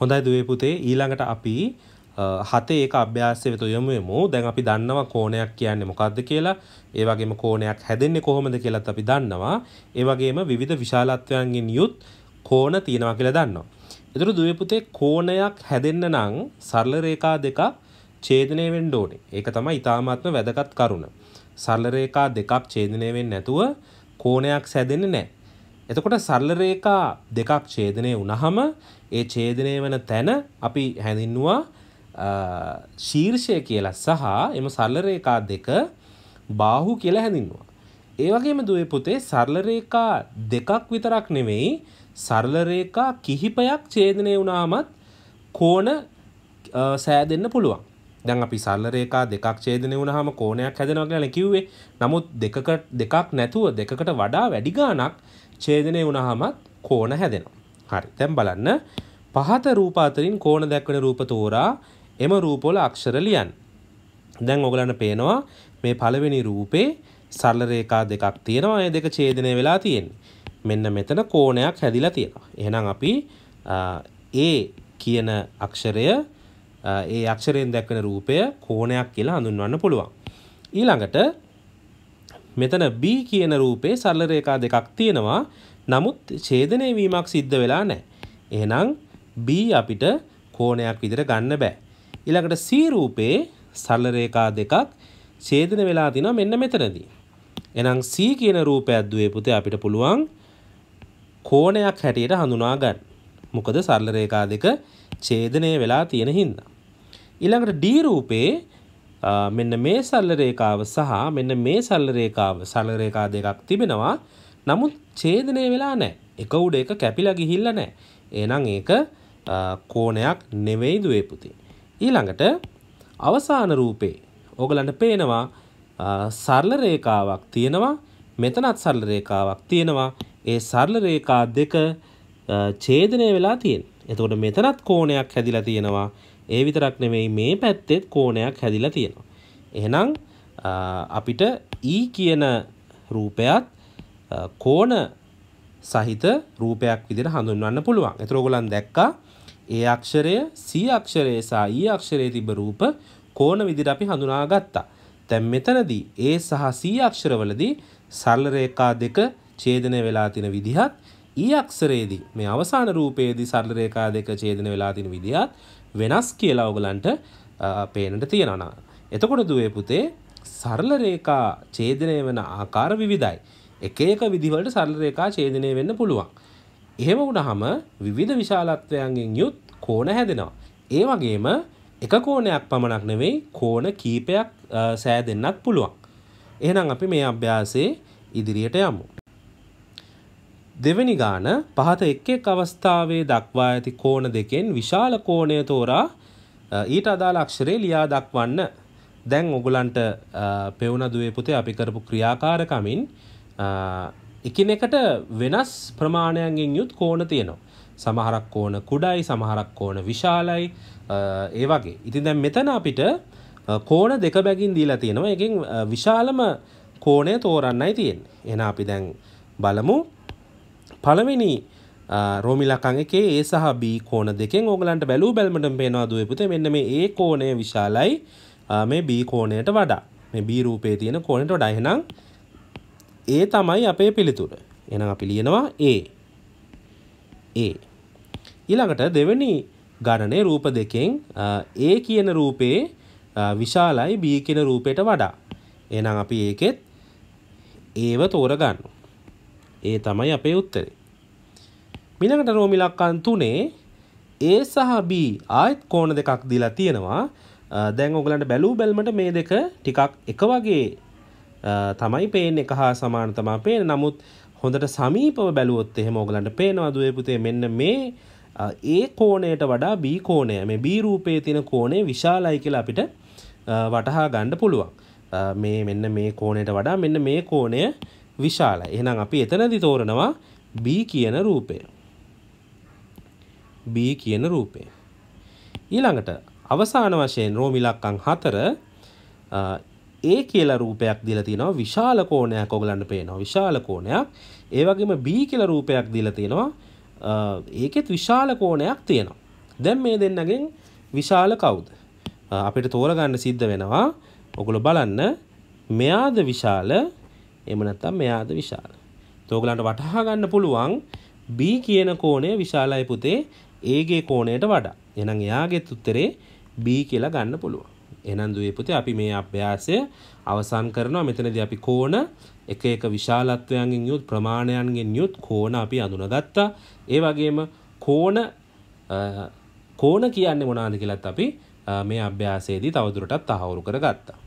හොඳයි දුවේ පුතේ ඊළඟට අපි හතේ ඒක අභ්‍යාසය වෙත යොමු වෙමු. දැන් අපි දන්නවා කෝණයක් කියන්නේ මොකක්ද කියලා. ඒ වගේම කෝණයක් හැදෙන්නේ කොහොමද කියලාත් අපි දන්නවා. ඒ වගේම විවිධ විශාලත්වයන්ගෙන් යුත් කෝණ තියෙනවා කියලා දන්නවා. ඒතර දුවේ පුතේ කෝණයක් හැදෙන්න නම් සරල රේඛා දෙකක් ඡේදනය වෙන්න ඕනේ. ඒක තමයි ඊ타මාත්ම වැදගත් කරුණ. සරල රේඛා දෙකක් ඡේදනය වෙන්නේ නැතුව කෝණයක් සැදෙන්නේ නැහැ. එතකොට සරල රේඛා දෙකක් ඡේදනය වුණහම ඒ ඡේදනය වෙන තැන අපි හැඳින්නුවා ශීර්ෂය කියලා සහ එම සරල රේඛා දෙක බාහු කියලා හැඳින්නුවා. ඒ වගේම දුවේ පුතේ සරල රේඛා දෙකක් විතරක් නෙමෙයි සරල රේඛා කිහිපයක් ඡේදනය වුණාමත් කෝණ සෑදෙන්න පුළුවන්. දැන් අපි සරල රේඛා දෙකක් ඡේදනය වුණාම කෝණයක් හැදෙනවා කියලා කිව්වේ. නමුත් දෙකක දෙකක් නැතුව දෙකකට වඩා වැඩි ගාණක් ඡේදනය වුණාමත් කෝණ හැදෙනවා. හරි. දැන් බලන්න පහත රූප අතරින් කෝණ දක්වන රූප තෝරා එම රූපවල අක්ෂර ලියන්න. දැන් ඔයගලන්ට පේනවා මේ පළවෙනි රූපේ සරල රේඛා දෙකක් තියෙනවා. ඒ දෙක ඡේදනය වෙලා තියෙන්නේ. මෙන්න මෙතන කෝණයක් හැදිලා තියෙනවා. එහෙනම් අපි ඒ කියන අක්ෂරය ඒ අක්ෂරයෙන් දක්වන රූපය කෝණයක් කියලා හඳුන්වන්න පුළුවන්. ඊළඟට මෙතන B කියන රූපේ සරල රේඛා දෙකක් තියෙනවා. නමුත් ඡේදනය වීමක් සිද්ධ වෙලා නැහැ. එහෙනම් B අපිට කෝණයක් විදිහට ගන්න බෑ. ඊළඟට C රූපේ සරල රේඛා දෙකක් ඡේදන වෙලා තිනවා මෙන්න මෙතනදී. එහෙනම් C කියන රූපයක් දුවේ පුතේ අපිට පුළුවන් කෝණයක් හැටියට හඳුනා ගන්න. මොකද සරල රේඛා දෙක ඡේදනය වෙලා තියෙන හින්දා. ඊළඟට D රූපේ මෙන්න මේ සල්ලරේකාව සහ මෙන්න මේ සල්ලරේකාව සල්ලරේකා දෙකක් තිබෙනවා නමුත් ඡේදනය වෙලා නෑ එක උඩ එක කැපිලා ගිහිල්ල නෑ ඒනම් ඒක කෝණයක් නෙවෙයි දුවේ පුතේ ඊළඟට අවසාන රූපේ ඕගලන්ට පේනවා සරල රේඛාවක් තියෙනවා මෙතනත් සරල රේඛාවක් තියෙනවා ඒ සරල රේඛා දෙක ඡේදනය වෙලා තියෙන. එතකොට මෙතනත් කෝණයක් හැදිලා තියෙනවා. ඒ විතරක් නෙමෙයි මේ පැත්තෙත් කෝණයක් හැදිලා තියෙනවා. එහෙනම් අපිට E කියන රූපයත් කෝණ සහිත රූපයක් විදිහට හඳුන්වන්න පුළුවන්. ඒතර ඔයගොල්ලන් දැක්කා ඒ අක්ෂරය C අක්ෂරය සහ E අක්ෂරයේ තිබ්බ රූප කෝණ විදිහට අපි හඳුනාගත්තා. දැන් මෙතනදී A සහ C අක්ෂරවලදී සරල රේඛා දෙක ඡේදනය වෙලා තියෙන විදිහත් ඊ අක්ෂරයේදී මේ අවසාන රූපයේදී සරල රේඛා දෙක ඡේදන වෙලා තියෙන විදිහත් වෙනස් කියලා ඔයගලන්ට පේන්නට තියෙනවා. එතකොට දුවේ පුතේ සරල රේඛා ඡේදනය වෙන ආකාර විවිධයි. එක එක විදිහවලට සරල රේඛා ඡේදනය වෙන්න පුළුවන්. එහෙම වුණාම විවිධ විශාලත්වයන්ගෙන් යුත් කෝණ හැදෙනවා. ඒ වගේම එක කෝණයක් පමණක් නෙවෙයි කෝණ කීපයක් සෑදෙන්නත් පුළුවන්. එහෙනම් අපි මේ අභ්‍යාසයේ ඉදිරියට යමු. දෙවැනි ගාන පහත එක් එක් අවස්ථාවේ දක්වා ඇති කෝණ දෙකෙන් විශාල කෝණය තෝරා ඊට අදාළ අක්ෂරේ ලියා දක්වන්න. දැන් ඔගලන්ට පෙවුණ දුවේ පුතේ අපි කරපු ක්‍රියාකාරකමින් එකිනෙකට වෙනස් ප්‍රමාණයන්ගෙන් යුත් කෝණ තියෙනවා. සමහරක් කෝණ කුඩයි සමහරක් කෝණ විශාලයි ඒ වගේ. ඉතින් දැන් මෙතන අපිට කෝණ දෙක බැගින් දීලා තියෙනවා. එකෙන් විශාලම කෝණය තෝරන්නයි තියෙන්නේ. එහෙනම් අපි දැන් බලමු පළවෙනි රෝමිලකං එකේ ඒ සහ B කෝණ දෙකෙන් ඕගලන්ට බැලූ බැල්මටම පේනවා දුවේ පුතේ මෙන්න මේ A කෝණය විශාලයි මේ B කෝණයට වඩා මේ B රූපයේ තියෙන කෝණයට වඩා එහෙනම් A තමයි අපේ පිළිතුර එහෙනම් අපි ලියනවා A A ඊළඟට දෙවෙනි ගණනේ රූප දෙකෙන් A කියන රූපේ විශාලයි B කියන රූපයට වඩා එහෙනම් අපි ඒකෙත් ඒව තෝරගන්නවා ඒ තමයි අපේ උත්තරේ. මිනකට රෝමි ලක්කන් තුනේ ඒ සහ B ආයත් කෝණ දෙකක් දීලා තියෙනවා. දැන් ඔයගලන්ට බැලූ බැල්මට මේ දෙක ටිකක් එක වගේ තමයි පේන්නේ එක හා සමාන තමයි පේන්නේ. නමුත් හොඳට සමීපව බැලුවොත් එහෙම ඔයගලන්ට පේනවා දුවේ පුතේ මෙන්න මේ ඒ කෝණයට වඩා B කෝණය මේ B රූපයේ තියෙන කෝණය විශාලයි කියලා අපිට වටහා ගන්න පුළුවන්. මේ මෙන්න මේ කෝණයට වඩා මෙන්න මේ කෝණය විශාලයි. එහෙනම් අපි එතනදි තෝරනවා B කියන රූපය. B කියන රූපය. ඊළඟට අවසාන වශයෙන් රෝම ඉලක්කම් 4 A කියලා රූපයක් දීලා තිනවා විශාල කෝණයක් ඔයගලන්ට පේනවා විශාල කෝණයක්. ඒ වගේම B කියලා රූපයක් දීලා තිනවා ඒකෙත් විශාල කෝණයක් තියෙනවා. දැන් මේ දෙන්නගෙන් විශාල කවුද? අපිට තෝරගන්න සිද්ධ වෙනවා. ඔගොල්ලෝ බලන්න මෙයාද විශාල එහෙම නැත්නම් මෙයාද විශාල. තෝගලන්ට වටහා ගන්න පුළුවන් B කියන කෝණය විශාලයි පුතේ A ගේ කෝණයට වඩා. එහෙනම් එයාගෙත් උත්තරේ B කියලා ගන්න පුළුවන්. එහෙනම් දුවේ පුතේ අපි මේ අභ්‍යාසය අවසන් කරනවා. මෙතනදී අපි කෝණ එක එක විශාලත්වයන්ගෙන් යුත් ප්‍රමාණයන්ගෙන් යුත් කෝණ අපි අඳුනගත්තා. ඒ වගේම කෝණ කෝණ කියන්නේ මොනවාද කියලත් අපි මේ අභ්‍යාසයේදී තවදුරටත් තහවුරු කරගත්තා.